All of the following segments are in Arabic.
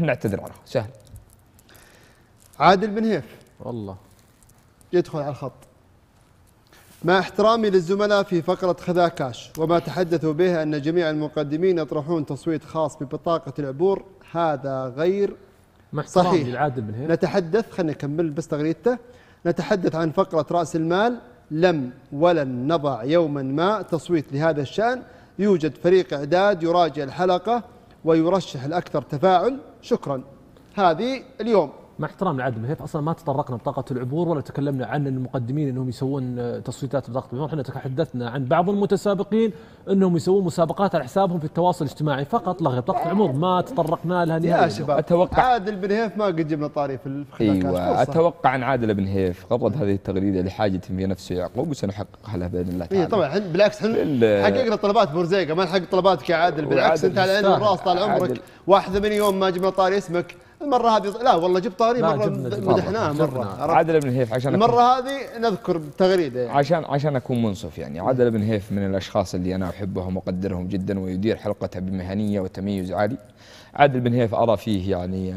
نعتذر عنه سهل عادل بن هيف والله يدخل على الخط مع احترامي للزملاء في فقرة خذا كاش وما تحدثوا به أن جميع المقدمين يطرحون تصويت خاص ببطاقة العبور هذا غير صحيح لعادل بن هيف نتحدث خلينا نكمل بس تغريدته نتحدث عن فقرة رأس المال لم ولن نضع يوما ما تصويت لهذا الشأن يوجد فريق إعداد يراجع الحلقة ويرشح الأكثر تفاعل شكرا هذه اليوم مع احترام العدم هيف اصلا ما تطرقنا بطاقه العبور ولا تكلمنا عن المقدمين انهم يسوون آه، تصويتات بطاقه العبور، احنا تحدثنا عن بعض المتسابقين انهم يسوون مسابقات على حسابهم في التواصل الاجتماعي فقط غير بطاقه العبور ما تطرقنا لها نهائيا يا شباب اتوقع عادل بن هيف ما قد جبنا طاري في ايوه اتوقع عن عادل بن هيف غضض هذه التغريده لحاجه في نفسه يعقوب وسنحققها له باذن الله إيه، تعالى. اي طبعا بالعكس احنا حققنا طلبات بورزيقه ما نحقق طلباتك يا عادل بالعكس انت على عيني الراس طال عمرك واحد من يوم ما جبنا طاري اسمك المره هذه لا والله جبت طاري مره مدحناه مره عادل بن هيف عشان المره هذه نذكر تغريده يعني. عشان عشان اكون منصف يعني عادل بن هيف من الاشخاص اللي انا احبهم واقدرهم جدا ويدير حلقته بمهنيه وتميز عالي عادل بن هيف ارى فيه يعني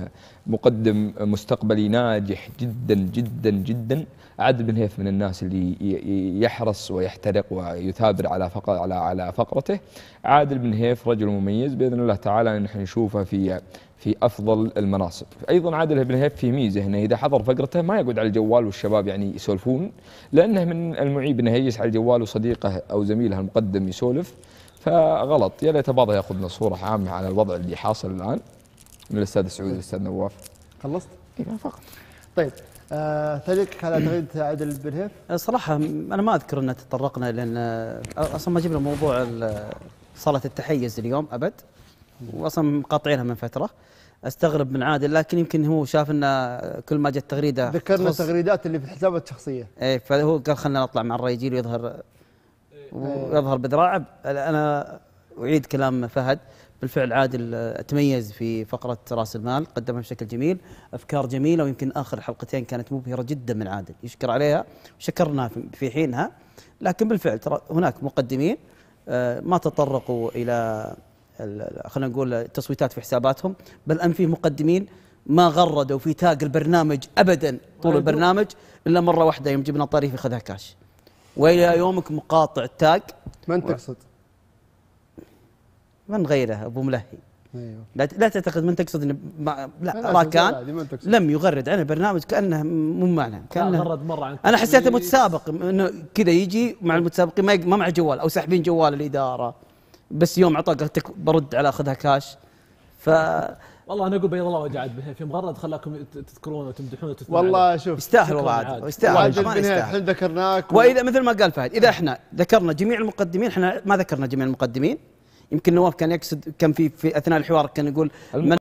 مقدم مستقبلي ناجح جدا جدا جدا عادل بن هيف من الناس اللي يحرص ويحترق ويثابر على فقر على على فقرته عادل بن هيف رجل مميز باذن الله تعالى نحن نشوفه في في افضل المناصب ايضا عادل بن هيب في ميزه انه اذا حضر فقرته ما يقعد على الجوال والشباب يعني يسولفون لانه من المعيب انه يجلس على الجوال وصديقه او زميله المقدم يسولف فغلط يا ليت بعضها ياخذنا صوره عامه على الوضع اللي حاصل الان من الاستاذ سعود الاستاذ نواف خلصت؟ اي فقط طيب آه على تغريده عادل بن هيف؟ آه، صراحه انا ما اذكر ان تطرقنا لان آه، اصلا ما جبنا موضوع آه، صلاه التحيز اليوم ابد واصلا مقاطعينها من فتره استغرب من عادل لكن يمكن هو شاف ان كل ما جت تغريده ذكرنا التغريدات اللي في حسابات الشخصيه اي فهو قال خلينا نطلع مع الرجال ويظهر ويظهر بذراعه انا اعيد كلام فهد بالفعل عادل تميز في فقرة رأس المال قدمها بشكل جميل أفكار جميلة ويمكن آخر حلقتين كانت مبهرة جدا من عادل يشكر عليها وشكرناها في حينها لكن بالفعل ترى هناك مقدمين آه، ما تطرقوا إلى خلينا نقول التصويتات في حساباتهم بل ان في مقدمين ما غردوا في تاج البرنامج ابدا طول البرنامج الا مره واحده يوم جبنا طريف ياخذها كاش والى يومك مقاطع التاج من تقصد؟ من غيره ابو ملهي أيوه. لا تعتقد من تقصد انه لا راكان لم يغرد عن البرنامج كانه مو معنا كانه غرد مره عن انا حسيته متسابق انه كذا يجي مع المتسابقين ما مع جوال او ساحبين جوال الاداره بس يوم عطى قلت برد على خذها كاش ف والله انا اقول بيض الله وجه عاد في مغرد خلاكم تذكرون وتمدحون وتثنون والله شوف يستاهل والله عاد يستاهل احنا ذكرناك واذا مثل ما قال فهد اذا احنا ذكرنا جميع المقدمين احنا ما ذكرنا جميع المقدمين يمكن نواف كان يقصد كان في في اثناء الحوار كان يقول من